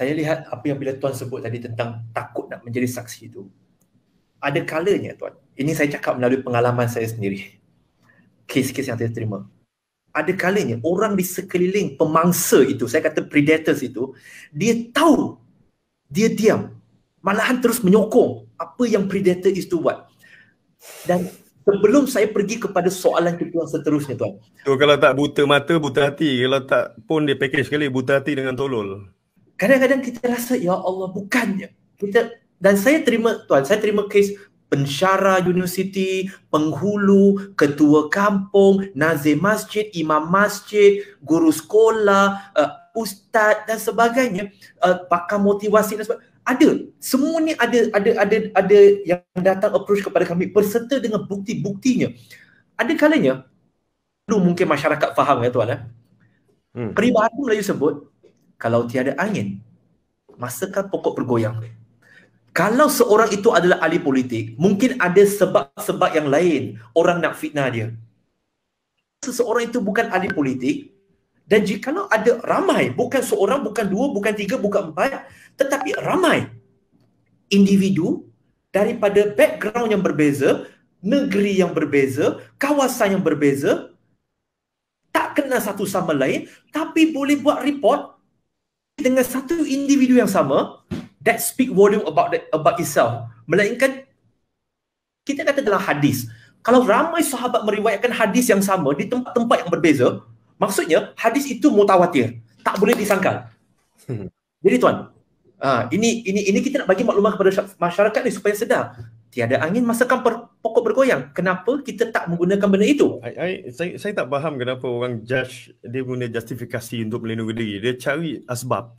Saya lihat apa yang bila tuan sebut tadi tentang takut nak menjadi saksi itu. Ada kalanya tuan. Ini saya cakap melalui pengalaman saya sendiri. Kes-kes yang saya terima. Ada kalanya orang di sekeliling pemangsa itu, saya kata predators itu, dia tahu, dia diam. Malahan terus menyokong apa yang predator itu buat. Dan Sebelum saya pergi kepada soalan kita seterusnya tuan. Tu kalau tak buta mata buta hati, kalau tak pun dia package sekali buta hati dengan tolol. Kadang-kadang kita rasa ya Allah bukannya. Kita dan saya terima tuan, saya terima kes pensyarah universiti, penghulu, ketua kampung, nazim masjid, imam masjid, guru sekolah, uh, ustaz dan sebagainya, uh, pakar motivasi dan sebagainya ada semua ni ada ada ada ada yang datang approach kepada kami berserta dengan bukti-buktinya ada kalanya lu mungkin masyarakat faham ya tuan eh hmm. peribahasa Melayu sebut kalau tiada angin masakan pokok bergoyang kalau seorang itu adalah ahli politik mungkin ada sebab-sebab yang lain orang nak fitnah dia seseorang itu bukan ahli politik dan jikalau ada ramai, bukan seorang, bukan dua, bukan tiga, bukan empat, tetapi ramai individu daripada background yang berbeza, negeri yang berbeza, kawasan yang berbeza, tak kena satu sama lain, tapi boleh buat report dengan satu individu yang sama, that speak volume about that, about itself. Melainkan, kita kata dalam hadis, kalau ramai sahabat meriwayatkan hadis yang sama di tempat-tempat yang berbeza, Maksudnya hadis itu mutawatir, tak boleh disangkal. Hmm. Jadi tuan, uh, ini ini ini kita nak bagi maklumat kepada masyarakat ni supaya sedar. Tiada angin masakan per, pokok bergoyang. Kenapa kita tak menggunakan benda itu? I, I, saya, saya tak faham kenapa orang judge dia guna justifikasi untuk melindungi diri. Dia cari asbab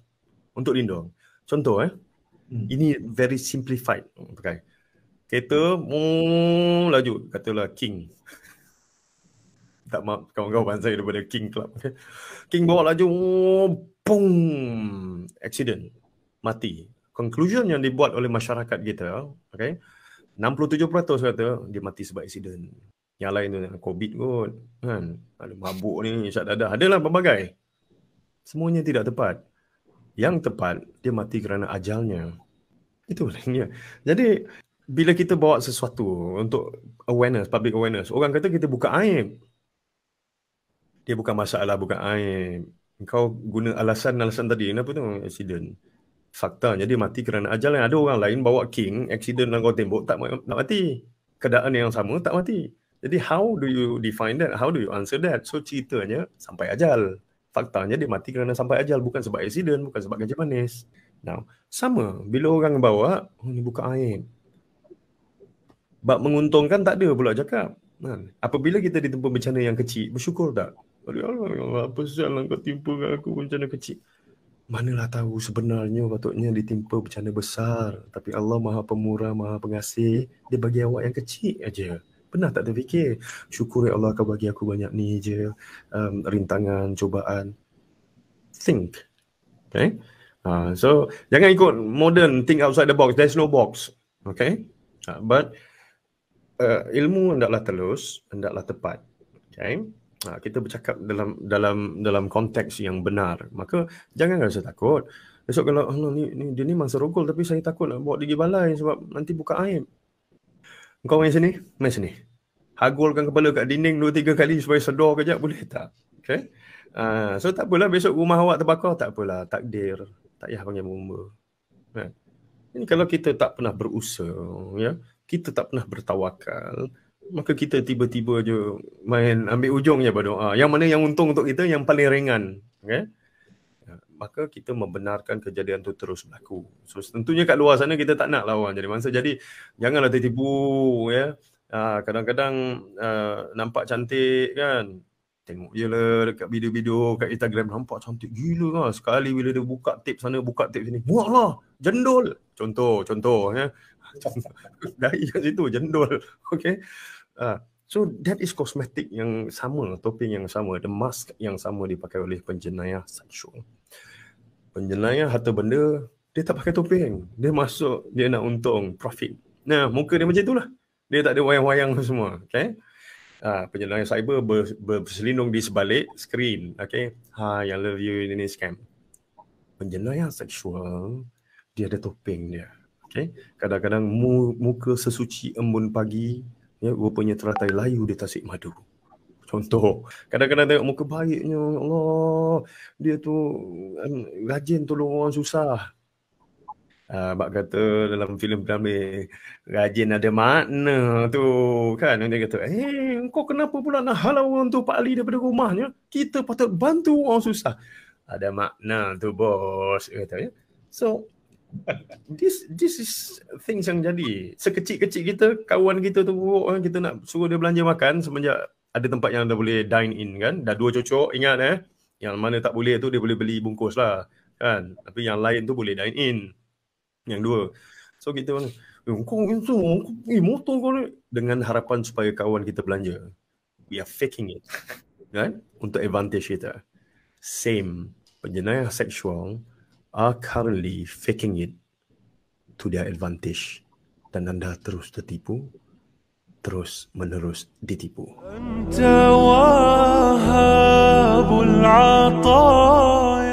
untuk lindung. Contoh eh. Hmm. Ini very simplified. Okay. Kereta mm, laju. Katalah king tak maaf kawan-kawan saya daripada King Club. Okay. King bawa laju, boom, accident, mati. Conclusion yang dibuat oleh masyarakat kita, okay, 67% kata dia mati sebab accident. Yang lain tu COVID kot, kan? Ada mabuk ni, syak dadah, adalah pelbagai. Semuanya tidak tepat. Yang tepat, dia mati kerana ajalnya. Itu lainnya. Jadi, bila kita bawa sesuatu untuk awareness, public awareness, orang kata kita buka aib. Dia bukan masalah, bukan aib. Kau guna alasan-alasan tadi. Kenapa tu? Accident. Fakta. Jadi mati kerana ajal yang ada orang lain bawa king, accident dan kau tembok, tak, tak mati. Keadaan yang sama, tak mati. Jadi how do you define that? How do you answer that? So ceritanya sampai ajal. Faktanya dia mati kerana sampai ajal. Bukan sebab accident, bukan sebab gajah manis. Now, sama. Bila orang bawa, oh, ni buka air. Bak menguntungkan tak ada pula cakap. Kan? Apabila kita ditempa bencana yang kecil, bersyukur tak? apa sial lah, kau timpa dengan aku bencana kecil. Manalah tahu sebenarnya patutnya ditimpa bencana besar. Tapi Allah maha pemurah, maha pengasih. Dia bagi awak yang kecil aja. Pernah tak terfikir? Syukur ya Allah kau bagi aku banyak ni je. Um, rintangan, cubaan. Think. Okay. Uh, so, jangan ikut modern. Think outside the box. There's no box. Okay. Uh, but, uh, ilmu hendaklah telus. Hendaklah tepat. Okay. Ha, kita bercakap dalam dalam dalam konteks yang benar maka jangan rasa takut esok kalau oh, ni, ni dia ni mangsa rogol tapi saya takut nak bawa pergi balai sebab nanti buka aib kau main sini main sini hagulkan kepala kat dinding dua tiga kali supaya sedar kejap boleh tak okey uh, so tak apalah besok rumah awak terbakar tak apalah takdir tak payah panggil bomba kan ini kalau kita tak pernah berusaha ya kita tak pernah bertawakal maka kita tiba-tiba je main ambil ujung je berdoa. Yang mana yang untung untuk kita yang paling ringan. Okay? Ya, maka kita membenarkan kejadian tu terus berlaku. So tentunya kat luar sana kita tak nak lawan jadi mangsa. Jadi janganlah tertipu ya. Yeah? Ha, kadang-kadang uh, nampak cantik kan. Tengok je lah dekat video-video kat Instagram nampak cantik gila lah. Sekali bila dia buka tip sana, buka tip sini. Buat lah. Jendul. Contoh, contoh. Ya. Yeah? Dari kat situ jendul. Okay. Uh, so that is cosmetic yang sama, topeng yang sama, the mask yang sama dipakai oleh penjenayah seksual. Penjenayah harta benda, dia tak pakai topeng. Dia masuk, dia nak untung, profit. Nah, muka dia macam itulah. Dia tak ada wayang-wayang semua. Okay? Uh, penjenayah cyber ber, berselindung di sebalik screen. Okay? Ha, yang love you ini, scam. Penjenayah seksual, dia ada topeng dia. Okay? Kadang-kadang mu, muka sesuci embun pagi, Ya, rupanya teratai layu di Tasik Madu. Contoh, kadang-kadang tengok muka baiknya, ya Allah, dia tu um, rajin tolong orang susah. Ah, uh, kata dalam filem drama rajin ada makna tu kan dia kata eh kau kenapa pula nak halau orang tu Pak Ali daripada rumahnya kita patut bantu orang susah ada makna tu bos kata ya so this this is things yang jadi sekecil-kecil kita kawan kita tu kita nak suruh dia belanja makan semenjak ada tempat yang dah boleh dine in kan dah dua cocok ingat eh yang mana tak boleh tu dia boleh beli bungkus lah kan tapi yang lain tu boleh dine in yang dua so kita eh, kau itu eh, motor kau ni dengan harapan supaya kawan kita belanja we are faking it kan untuk advantage kita same penjenayah seksual are currently faking it to their advantage dan anda terus tertipu terus menerus ditipu anta wahabul ataya